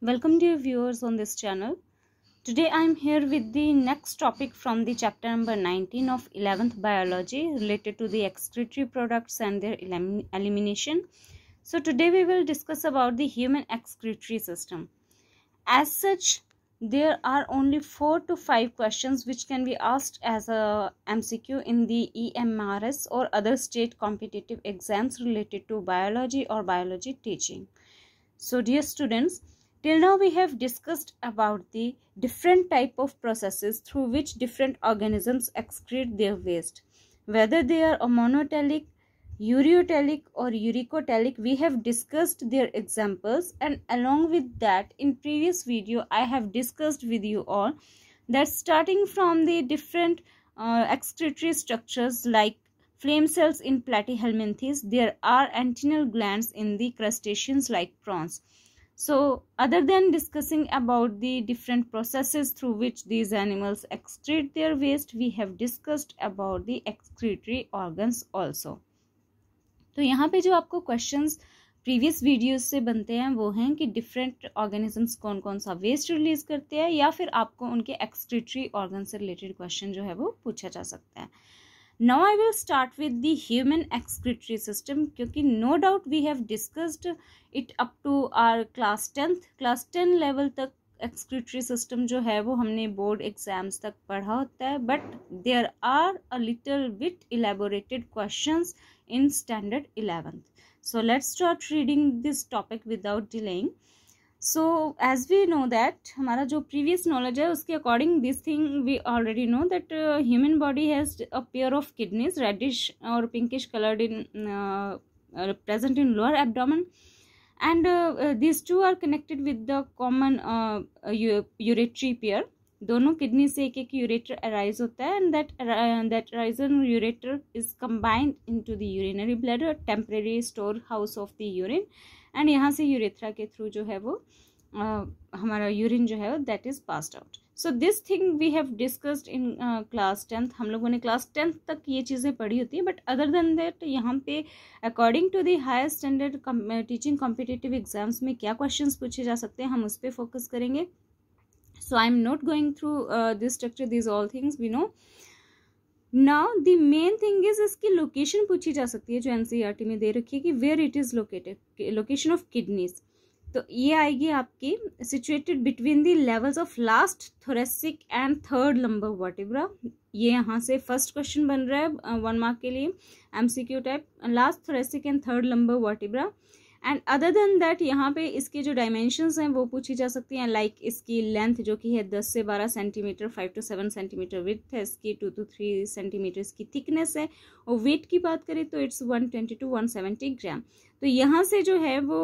Welcome dear viewers on this channel. Today I am here with the next topic from the chapter number 19 of 11th biology related to the excretory products and their elimination. So today we will discuss about the human excretory system. As such there are only 4 to 5 questions which can be asked as a MCQ in the EMRS or other state competitive exams related to biology or biology teaching. So dear students, Till now we have discussed about the different type of processes through which different organisms excrete their waste. Whether they are a monotelic, ureotelic or uricotelic, we have discussed their examples and along with that in previous video I have discussed with you all that starting from the different uh, excretory structures like flame cells in platyhelminthes, there are antennal glands in the crustaceans like prawns. So other than discussing about the different processes through which these animals excrete their waste, we have discussed about the excretory organs also. तो यहाँ पे जो आपको questions previous videos से बनते हैं वो हैं कि डिफरेंट ऑर्गेनिजम्स कौन कौन सा वेस्ट रिलीज करते हैं या फिर आपको उनके एक्सक्रीटरी ऑर्गन से रिलेटेड क्वेश्चन जो है वो पूछा जा सकता है now I will start with the human excretory system क्योंकि no doubt we have discussed it up to our class tenth class ten level तक एक्सक्रिटरी सिस्टम जो है वो हमने बोर्ड एग्जाम्स तक पढ़ा होता है but there are a little bit elaborated question in standard eleventh so let's start reading this topic without delaying so as we know that हमारा जो प्रीवियस नॉलेज है उसके according this thing we already know that human body has a pair of kidneys reddish और pinkish coloured in present in lower abdomen and this two are connected with the common ureter pair दोनों kidney से एक एक ureter arise होता है and that that arisen ureter is combined to the urinary bladder temporary store house of the urine and यहाँ से urethra के through जो है वो हमारा यूरिन जो है that is passed out so this thing we have discussed in class tenth हम लोगों ने क्लास टेंथ तक ये चीज़ें पढ़ी होती हैं बट अदर देन दैट यहाँ पे according to the higher standard teaching competitive exams में क्या क्वेश्चन पूछे जा सकते हैं हम उस पर फोकस करेंगे so I am not going through this structure these all things we know now the main thing is इसकी लोकेशन पूछी जा सकती है जो एन सी आर टी में दे रखी है कि where it is located location of kidneys तो ये आएगी आपकी situated between the levels of last thoracic and third lumbar vertebra ये यहाँ से फर्स्ट क्वेश्चन बन रहा है वन मार्क के लिए MCQ type last thoracic and third lumbar vertebra and other than that यहाँ पे इसके जो डायमेंशंस हैं वो पूछी जा सकती हैं लाइक like इसकी लेंथ जो कि है दस से बारह centimetre five to seven centimetre width है इसकी टू टू थ्री सेंटीमीटर इसकी थिकनेस है और वेट की बात करें तो it's one twenty two one seventy gram तो यहाँ से जो है वो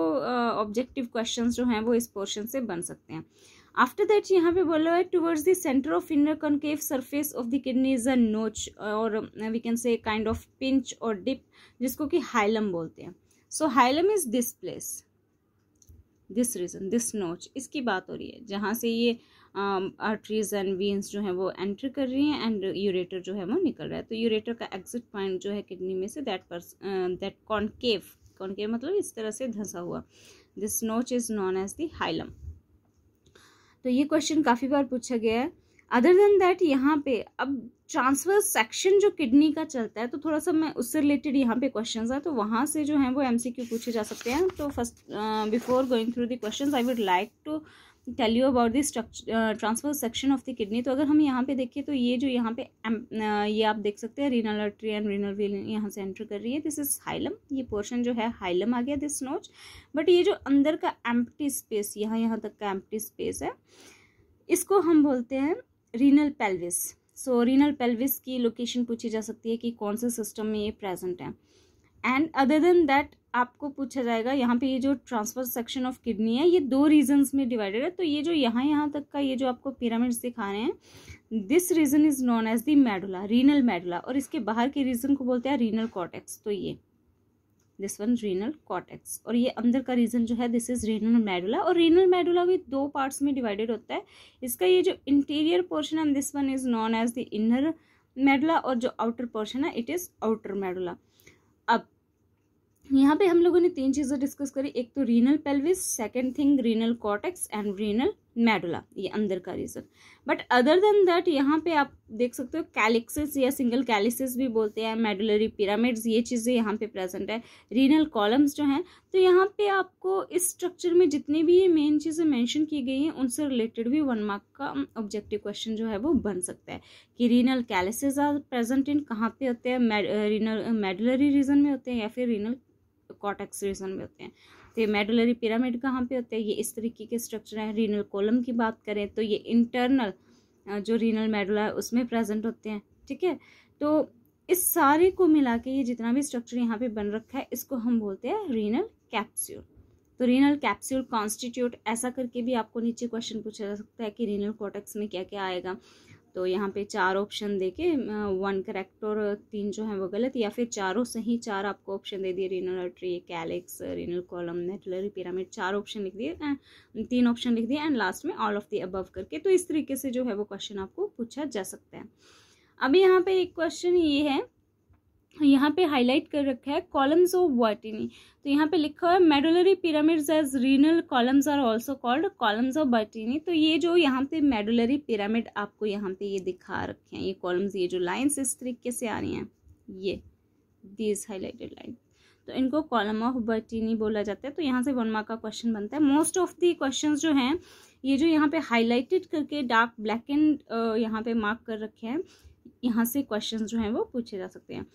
ऑब्जेक्टिव uh, क्वेश्चन जो हैं वो इस पोर्शन से बन सकते हैं आफ्टर दैट यहाँ पे बोला है towards the centre of inner concave surface of the kidney is a notch और we can say kind of pinch और डिप जिसको कि हाइलम बोलते हैं so hilum is this place this region this notch इसकी बात हो रही है जहाँ से ये आर्टरीज एंड वीन्स जो हैं वो एंट्री कर रही हैं एंड यूरेटर जो है वो निकल रहा है तो यूरेटर का एग्जिट पॉइंट जो है किडनी में से that purse that concave concave मतलब इस तरह से धंसा हुआ this notch is known as the hilum तो ये क्वेश्चन काफ़ी बार पूछा गया है अदर देन दैट यहाँ पे अब ट्रांसफर सेक्शन जो किडनी का चलता है तो थोड़ा सा मैं उससे रिलेटेड यहाँ पे क्वेश्चंस हैं तो वहाँ से जो है वो एमसीक्यू पूछे जा सकते हैं तो first before going through the questions I would like to tell you about structure transverse section of the kidney तो अगर हम यहाँ पे देखें तो ये जो यहाँ पे ये आप देख सकते हैं renal artery and renal vein यहाँ से एंटर कर रही है दिस इज हाइलम ये पोर्शन जो है हाइलम आ गया दिस नोच बट ये जो अंदर का एम्प्टी स्पेस यहाँ यहाँ तक का एम्प्टी स्पेस है इसको हम बोलते हैं renal pelvis so renal pelvis की लोकेशन पूछी जा सकती है कि कौन से सिस्टम में ये प्रेजेंट है एंड अदर देन दैट आपको पूछा जाएगा यहाँ पे ये जो ट्रांसफर सेक्शन ऑफ किडनी है ये दो रीजन्स में डिवाइडेड है तो ये जो यहाँ यहाँ तक का ये जो आपको पिरामिड्स दिखा रहे हैं this region is known as the medulla renal medulla और इसके बाहर के रीजन को बोलते हैं रीनल कॉटेक्स तो ये दिस वन रीनल कॉटेक्स और ये अंदर का रीजन जो है दिस इज रीनल मेडुला और रीनल मेडुला भी दो पार्ट्स में डिवाइडेड होता है इसका ये जो इंटीरियर पोर्शन है this one is known as the inner medulla और जो आउटर पोर्शन है इट इज आउटर मेडुला अब यहाँ पे हम लोगों ने तीन चीज़ें डिस्कस करी एक तो renal pelvis second thing renal cortex and renal medulla ये अंदर का region but other than that यहाँ पे आप देख सकते हो कैलिक्सिस या सिंगल कैलिसिस भी बोलते हैं मेडुलरी पिरामिड्स ये चीज़ें यहाँ पे प्रेजेंट है रीनल कॉलम्स जो हैं तो यहाँ पे आपको इस स्ट्रक्चर में जितनी भी ये मेन चीज़ें मेंशन की गई हैं उनसे रिलेटेड भी वन मार्क का ऑब्जेक्टिव um, क्वेश्चन जो है वो बन सकता है कि renal calyces are present in कहाँ पर होते हैं रीनल मेडुलरी रीजन में होते हैं या फिर रीनल कॉटेक्स रीजन में होते हैं फिर मेडुलरी पिरामिड कहाँ पे होते हैं ये इस तरीके के स्ट्रक्चर हैं रीनल कोलम की बात करें तो ये इंटरनल जो रीनल मेडुला है उसमें प्रेजेंट होते हैं ठीक है तो इस सारे को मिला के ये जितना भी स्ट्रक्चर यहाँ पे बन रखा है इसको हम बोलते हैं renal capsule so renal capsule constitute ऐसा करके भी आपको नीचे क्वेश्चन पूछा जा सकता है कि रीनल कॉटेक्स में क्या क्या आएगा तो यहाँ पे चार ऑप्शन दे के वन करेक्ट और तीन जो है वो गलत या फिर चारों सही चार आपको ऑप्शन दे दिए renal artery calyx renal column medullary pyramid चार ऑप्शन लिख दिए तीन ऑप्शन लिख दिए एंड लास्ट में ऑल ऑफ दी अबव करके तो इस तरीके से जो है वो क्वेश्चन आपको पूछा जा सकता है अभी यहाँ पे एक क्वेश्चन ये है यहाँ पे हाईलाइट कर रखा है कॉलम्स ऑफ बर्टिनी तो यहाँ पे लिखा हुआ है medullary pyramids as renal columns are also called columns of Bertini तो ये जो यहाँ पे मेडुलरी पिरामिड आपको यहाँ पे ये दिखा रखे हैं ये कॉलम्स ये जो लाइंस इस तरीके से आ रही हैं ये दिस हाईलाइटेड लाइन तो इनको कॉलम ऑफ बर्टिनी बोला जाता है तो यहाँ से वन मार्क का क्वेश्चन बनता है मोस्ट ऑफ दी क्वेश्चन जो हैं ये जो यहाँ पे हाईलाइटेड करके डार्क ब्लैक एंड यहाँ पे मार्क कर रखे हैं यहाँ से क्वेश्चन जो हैं वो पूछे जा सकते हैं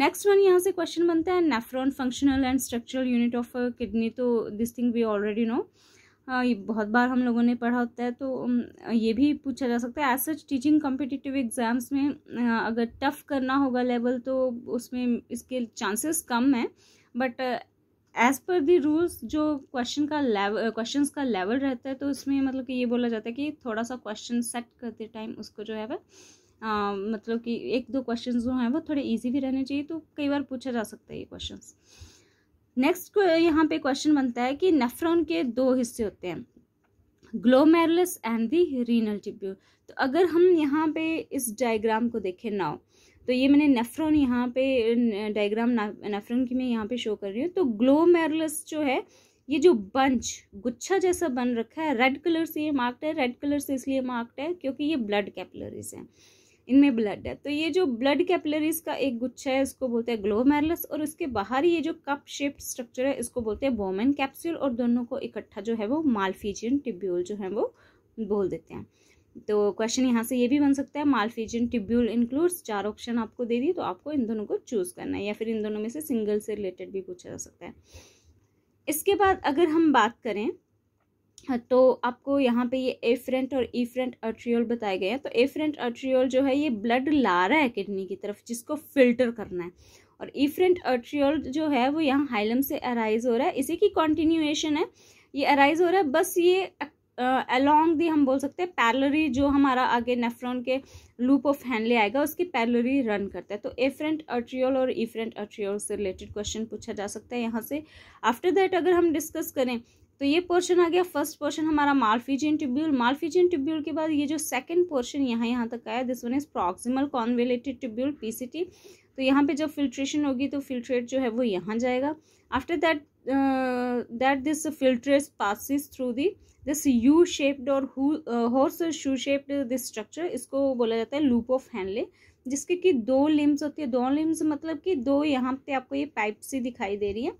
नेक्स्ट वन यहाँ से क्वेश्चन बनता है nephron functional and structural unit of kidney तो this thing we already know ये बहुत बार हम लोगों ने पढ़ा होता है तो ये भी पूछा जा सकता है as such teaching competitive exams में हाँ, अगर टफ करना होगा लेवल तो उसमें इसके चांसेस कम हैं but as per the rules जो क्वेश्चन का लेवल क्वेश्चन uh, का लेवल रहता है तो उसमें मतलब कि ये बोला जाता है कि थोड़ा सा क्वेश्चन सेट करते टाइम उसको जो है वह आ, मतलब कि एक दो क्वेश्चन जो हैं वो थोड़े ईजी भी रहने चाहिए तो कई बार पूछा जा सकता है ये क्वेश्चन नेक्स्ट यहाँ पे क्वेश्चन बनता है कि नेफ्रॉन के दो हिस्से होते हैं glomerulus and the renal tubule तो अगर हम यहाँ पे इस डायग्राम को देखें नाउ तो ये मैंने नेफ्रॉन यहाँ पे डायग्राम नेफ्रॉन की मैं यहाँ पे शो कर रही हूँ तो ग्लोमेरुलस जो है ये जो बंच गुच्छा जैसा बन रखा है रेड कलर से ये मार्क्ड है रेड कलर से इसलिए मार्क्ड है क्योंकि ये ब्लड कैपिलरीज हैं इनमें ब्लड है तो ये जो ब्लड कैपिलरीज का एक गुच्छा है इसको बोलते हैं ग्लोमेरुलस और उसके बाहर ये जो कप शेप्ड स्ट्रक्चर है इसको बोलते हैं बोमेन कैप्सूल और दोनों को इकट्ठा जो है वो मालफीजियन टिब्यूल जो है वो बोल देते हैं तो क्वेश्चन यहाँ से ये भी बन सकता है मालफीजियन टिब्यूल इंक्लूड्स चार ऑप्शन आपको दे दिए तो आपको इन दोनों को चूज़ करना है या फिर इन दोनों में से सिंगल से रिलेटेड भी पूछा जा सकता है इसके बाद अगर हम बात करें हाँ, तो आपको यहाँ पे ये एफरेंट और ईफ्रेंट अर्ट्रियोल बताए गए हैं तो एफरेंट अर्ट्रियोल जो है ये ब्लड ला रहा है किडनी की तरफ जिसको फिल्टर करना है और ईफ्रेंट अर्ट्रियोल जो है वो यहाँ हाइलम से अराइज हो रहा है इसी की कॉन्टिन्यूएशन है ये अराइज हो रहा है बस ये अलोंग दी हम बोल सकते हैं पैलरी जो हमारा आगे नेफ्रॉन के लूप ऑफ हैंडले आएगा उसकी पैलरी रन करता है तो एफरेंट अर्ट्रियोल और ईफ्रेंट अर्ट्रियोल से रिलेटेड क्वेश्चन पूछा जा सकता है यहाँ से आफ्टर दैट अगर हम डिस्कस करें तो ये पोर्शन आ गया फर्स्ट पोर्शन हमारा मालफीजियन ट्यूब्यूल मालफीजियन ट्यूब्यूल के बाद ये जो सेकंड पोर्शन यहाँ यहाँ तक आया this one is proximal convoluted tubule PCT तो यहाँ पे जब फिल्ट्रेशन होगी तो फिल्ट्रेट जो है वो यहाँ जाएगा after that that this filtrate passes through the this U shaped और horseshoe shaped this structure इसको बोला जाता है लूप ऑफ हैंडले जिसके कि दो लिम्स होती है दो लिम्स मतलब कि दो यहाँ पे आपको ये पाइप सी दिखाई दे रही है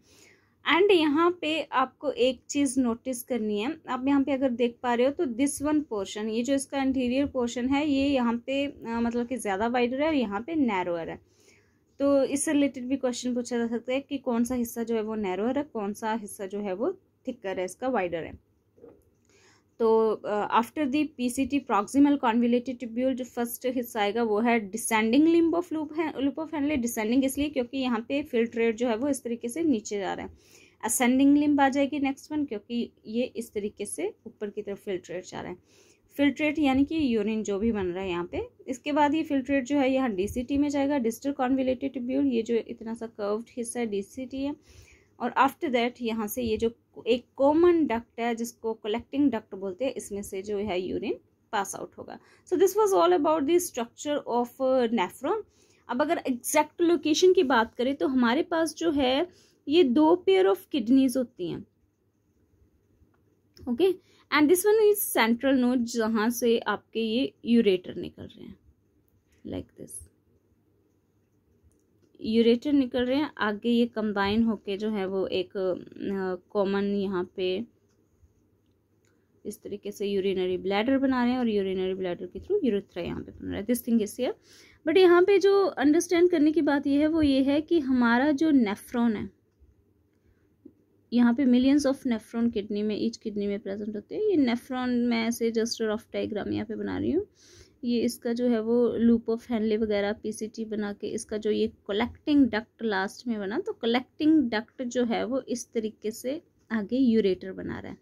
एंड यहाँ पे आपको एक चीज़ नोटिस करनी है आप यहाँ पे अगर देख पा रहे हो तो दिस वन पोर्शन ये जो इसका इंटीरियर पोर्शन है ये यहाँ पे आ, मतलब कि ज़्यादा वाइडर है और यहाँ पे नैरोअर है तो इससे रिलेटेड भी क्वेश्चन पूछा जा सकता है कि कौन सा हिस्सा जो है वो नैरोअर है कौन सा हिस्सा जो है वो थिक्कर है इसका वाइडर है तो after the PCT proximal convoluted tubule जो फर्स्ट हिस्सा आएगा वो है डिसेंडिंग लिम्ब ऑफ लूप है लूप ऑफ हेनले डिसेंडिंग इसलिए क्योंकि यहाँ पे फिल्ट्रेट जो है वो इस तरीके से नीचे जा रहा है असेंडिंग लिम्ब आ जाएगी नेक्स्ट वन क्योंकि ये इस तरीके से ऊपर की तरफ फिल्ट्रेट जा रहा है फिल्ट्रेट यानी कि यूरिन जो भी बन रहा है यहाँ पे इसके बाद ये फिल्ट्रेट जो है यहाँ डीसीटी में जाएगा डिस्टल कॉन्विलेटेड ट्यूब्यूल ये जो इतना सा कर्व्ड हिस्सा है डीसीटी है और आफ्टर दैट यहाँ से ये जो एक कॉमन डक्ट है जिसको कलेक्टिंग डक्ट बोलते हैं इसमें से जो है यूरिन पास आउट होगा so this was all about the structure of nephron अब अगर एग्जैक्ट लोकेशन की बात करें तो हमारे पास जो है ये दो पेयर ऑफ किडनीज होती हैं okay and this one is central note जहाँ से आपके ये यूरेटर निकल रहे हैं लाइक like दिस यूरेटर निकल रहे हैं आगे ये कंबाइन होके जो है वो एक कॉमन यहाँ पे इस तरीके से यूरिनरी ब्लैडर बना रहे हैं और यूरिनरी ब्लैडर के थ्रू यूरिथ्रा यहाँ पे बना रहा है this thing is here but यहाँ पे जो अंडरस्टैंड करने की बात यह है वो ये है कि हमारा जो नेफ्रॉन है यहाँ पे मिलियंस ऑफ नेफ्रॉन किडनी में ईच किडनी में प्रेजेंट होते हैं ये नेफ्रॉन मैं ऐसे जस्ट रफ डाइग्राम यहाँ पे बना रही हूँ ये इसका जो है वो लूप ऑफ हैंडले वगैरह पीसीटी बना के इसका जो ये कलेक्टिंग डक्ट लास्ट में बना तो कलेक्टिंग डक्ट जो है वो इस तरीके से आगे यूरेटर बना रहा है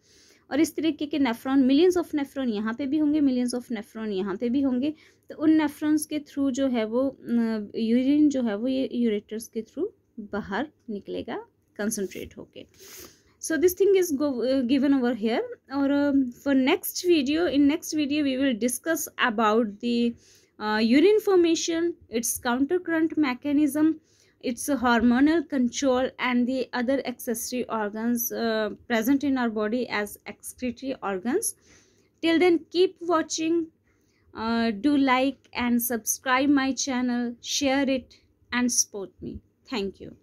और इस तरीके के नेफ्रॉन मिलियंस ऑफ नेफ्रॉन यहाँ पे भी होंगे मिलियंस ऑफ नेफ्रॉन यहाँ पे भी होंगे तो उन नेफ्रॉन्स के थ्रू जो है वो यूरिन जो है वो ये यूरेटर्स के थ्रू बाहर निकलेगा कंसनट्रेट होकर so this thing is go, uh, given over here or um, for next video in next video we will discuss about the uh, urine formation its counter current mechanism its hormonal control and the other accessory organs uh, present in our body as excretory organs till then keep watching uh, do like and subscribe my channel share it and support me thank you